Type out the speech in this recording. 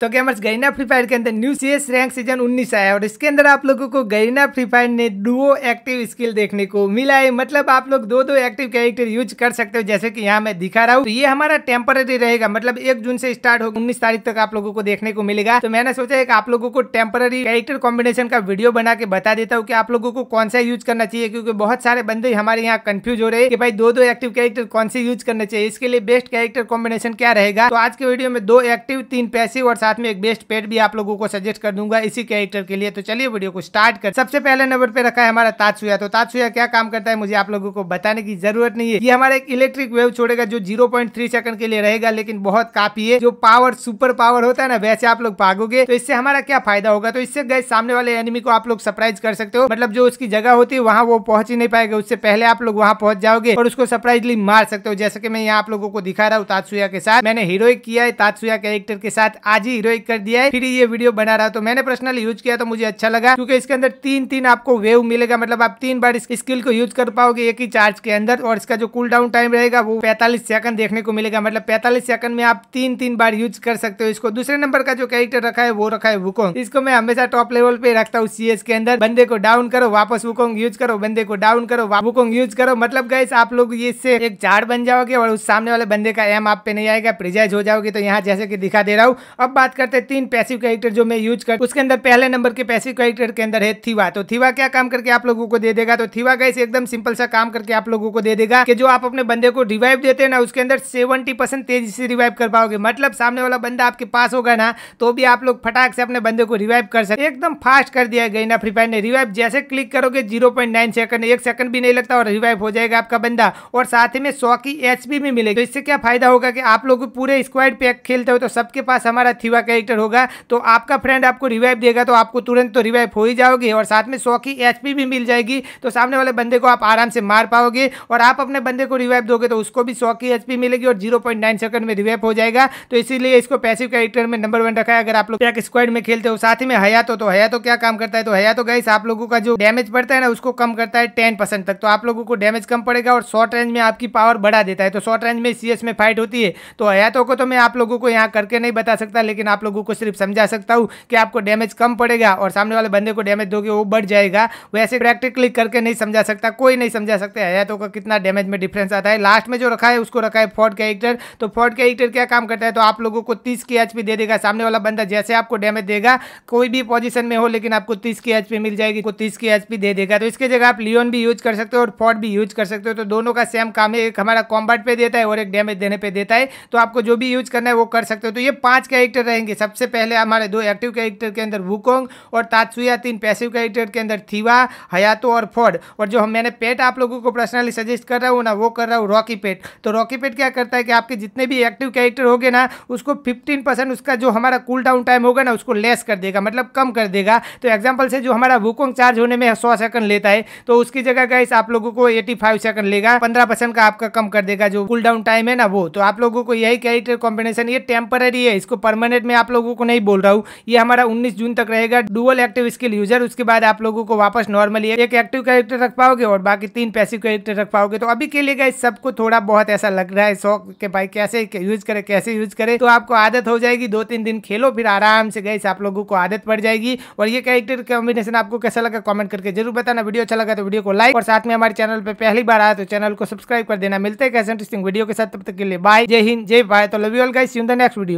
तो gamers Garena free fire के अंदर न्यू सीएस रैंक सीजन 19 आया और इसके अंदर आप लोगों को गरीना फ्री फायर ने डुओ एक्टिव स्किल देखने को मिला है मतलब आप लोग दो दो एक्टिव कैरेक्टर यूज कर सकते हो जैसे कि यहाँ मैं दिखा रहा हूँ तो ये हमारा टेम्पररी रहेगा मतलब एक जून से स्टार्ट होगा उन्नीस तारीख तक आप लोगों को देखने को मिलेगा तो मैंने सोचा एक आप लोगों को टेम्पररी कैरेक्टर कॉम्बिनेशन का वीडियो बना के बता देता हूँ की आप लोगों को कौन सा यूज करना चाहिए क्योंकि बहुत सारे बंदे हमारे यहाँ कन्फ्यूज हो रहे हैं कि भाई दो दो एक्टिव कैरेक्टर कौन से यूज करना चाहिए इसके लिए बेस्ट कैरेक्टर कॉम्बिनेशन क्या रहेगा तो आज के वीडियो में दो एक्टिव तीन पैसे और साथ में एक बेस्ट पेट भी आप लोगों को सजेस्ट कर दूंगा इसी कैरेक्टर के लिए तो चलिए वीडियो को स्टार्ट कर सबसे पहले नंबर पे रखा है हमारा तात्सुया तो तात्सुया क्या काम करता है मुझे आप लोगों को बताने की जरूरत नहीं है ये हमारा एक इलेक्ट्रिक वेव छोड़ेगा जो जीरो सेकंड के लिए रहेगा लेकिन बहुत काफी है जो पावर सुपर पावर होता है ना वैसे आप लोग भागोगे तो इससे हमारा क्या फायदा होगा तो इससे गए सामने वाले एनिमी को आप लोग सरप्राइज कर सकते हो मतलब जो उसकी जगह होती है वहाँ वो पहुंच ही नहीं पाएगा उससे पहले आप लोग वहाँ पहुंच जाओगे और उसको सरप्राइजली मार सकते हो जैसे कि मैं यहाँ आप लोगों को दिखा रहा हूँ तात्सुया के साथ मैंने हीरोइक किया है तात्सुया कैरेक्टर के साथ आज ही हीरोइक कर दिया है फिर ये वीडियो बना रहा तो मैंने पर्सनल यूज किया तो मुझे अच्छा लगा क्योंकि इसके अंदर तीन तीन आपको वेव मिलेगा मतलब आप तीन बार इस स्किल को यूज कर पाओगे एक ही चार्ज के अंदर और इसका जो कुल डाउन टाइम रहेगा वो पैंतालीस सेकंड देखने को मिलेगा मतलब पैंतालीस सेकंड में आप तीन तीन बार यूज कर सकते हो इसको दूसरे नंबर का जो कैरेक्टर रखा है वो रखा है वुकोंग इसको मैं हमेशा टॉप लेवल पे रखता हूँ सीएस के अंदर बंदे को डाउन करो वापस वुकोंग यूज करो बंदे को डाउन करो वुकोंग यूज करो मतलब गैस आप लोग इससे एक झाड़ बन जाओगे और उस सामने वाले बंदे का एम आप पे नहीं आएगा प्रिजाइज हो जाओगे तो यहाँ जैसे की दिखा दे रहा हूँ अब बात करते हैं तीन पैसिव कैरेक्टर जो मैं यूज कर उसके अंदर पहले नंबर के पैसिव कैरेक्टर के अंदर है थीवा तो थीवा क्या काम करके आप लोगों को दे देगा तो थीवा गैस एकदम सिंपल सा काम करके आप लोगों को दे देगा कि जो आप अपने बंदे को रिवाइव देते हैं ना उसके अंदर सेवेंटी तेजी से रिवाइव कर पाओगे मतलब सामने वाला बंदा आपके पास होगा ना तो भी आप लोग फटाक से अपने बंदे को रिवाइव कर सकते एकदम फास्ट कर दिया गई ना फ्री फायर ने रिवाइव जैसे क्लिक करोगे जीरो सेकंड एक सेकंड भी नहीं लगता और रिवाइव हो जाएगा आपका बंदा और साथ ही में सौ की एच भी मिलेगी तो इससे क्या फायदा होगा कि आप लोग पूरे स्क्वाड पैक खेलते हो तो सबके पास हमारा थीवा एक्टिवा कैरेक्टर होगा तो आपका फ्रेंड आपको रिवाइव देगा तो आपको तुरंत तो रिवाइव हो ही जाओगे और साथ में सौ की एच भी मिल जाएगी तो सामने वाले बंदे को आप आराम से मार पाओगे और आप अपने बंदे को रिवाइव दोगे तो उसको भी सौ की एच मिलेगी और जीरो सेकंड में रिवाइव हो जाएगा तो इसीलिए इसको पैसिव कैरेक्टर में नंबर वन रखा है अगर आप लोग पैक स्क्वाड में खेलते हो साथ ही में हया तो हया तो, तो क्या काम करता है तो हया तो गाइस आप लोगों का जो डैमेज पड़ता है ना उसको कम करता है टेन परसेंट तक तो आप लोगों को डैमेज कम पड़ेगा और शॉर्ट रेंज में आपकी पावर बढ़ा देता है तो शॉर्ट रेंज में सीएस में फाइट होती है तो हया तो को तो मैं आप लोगों को यहाँ करके नहीं बता सकता लेकिन लेकिन आप लोगों को सिर्फ समझा सकता हूँ कि आपको डैमेज कम पड़ेगा और सामने वाले बंदे को डैमेज दोगे वो बढ़ जाएगा वैसे प्रैक्टिकली करके नहीं समझा सकता कोई नहीं समझा सकता हयातो का कितना डैमेज में डिफरेंस आता है लास्ट में जो रखा है उसको रखा है फोर्ड कैरेक्टर तो फोर्ड कैरेक्टर क्या काम करता है तो आप लोगों को तीस की एच दे देगा सामने वाला बंदा जैसे आपको डैमेज देगा कोई भी पोजिशन में हो लेकिन आपको तीस की एच मिल जाएगी को तीस की एच दे देगा तो इसके जगह आप लियोन भी यूज कर सकते हो और फोर्ड भी यूज कर सकते हो तो दोनों का सेम काम है एक हमारा कॉम्बाट पे देता है और एक डैमेज देने पे देता है तो आपको जो भी यूज करना है वो कर सकते हो तो ये पांच कैरेक्टर रहेंगे सबसे पहले हमारे दो एक्टिव कैरेक्टर के अंदर वुकोंग और तात्सुया तीन पैसिव कैरेक्टर के अंदर थीवा हयातो और फोर्ड और जो हम मैंने पेट आप लोगों को पर्सनली सजेस्ट कर रहा हूँ ना वो कर रहा हूँ रॉकी पेट तो रॉकी पेट क्या करता है कि आपके जितने भी एक्टिव कैरेक्टर हो ना उसको फिफ्टीन उसका जो हमारा कूल डाउन टाइम होगा ना उसको लेस कर देगा मतलब कम कर देगा तो एग्जाम्पल से जो हमारा वुकोंग चार्ज होने में सौ सेकंड लेता है तो उसकी जगह गैस आप लोगों को एटी फाइव सेकंड लेगा पंद्रह परसेंट का आपका कम कर देगा जो कूल डाउन टाइम है ना वो तो आप लोगों को यही कैरेक्टर कॉम्बिनेशन ये टेम्पररी है इसको परमानेंट मैं आप लोगों को नहीं बोल रहा हूँ ये हमारा उन्नीस जून तक रहेगा डुअल एक्टिव स्किल यूजर उसके बाद आप लोगों को वापस नॉर्मली एक एक्टिव कैरेक्टर रख पाओगे और बाकी तीन पैसिव कैरेक्टर रख पाओगे तो अभी के लिए गए सबको थोड़ा बहुत ऐसा लग रहा है शौक के भाई कैसे यूज करे कैसे यूज करे तो आपको आदत हो जाएगी दो तीन दिन खेलो फिर आराम से गए आप लोगों को आदत पड़ जाएगी और ये कैरेक्टर कॉम्बिनेशन आपको कैसा लगा कॉमेंट करके जरूर बताना वीडियो अच्छा लगा तो वीडियो को लाइक और साथ में हमारे चैनल पर पहली बार आया तो चैनल को सब्सक्राइब कर देना मिलते हैं कैसे इंटरेस्टिंग वीडियो के साथ तब तक के लिए बाय जय हिंद जय भाई तो love you all guys in the next video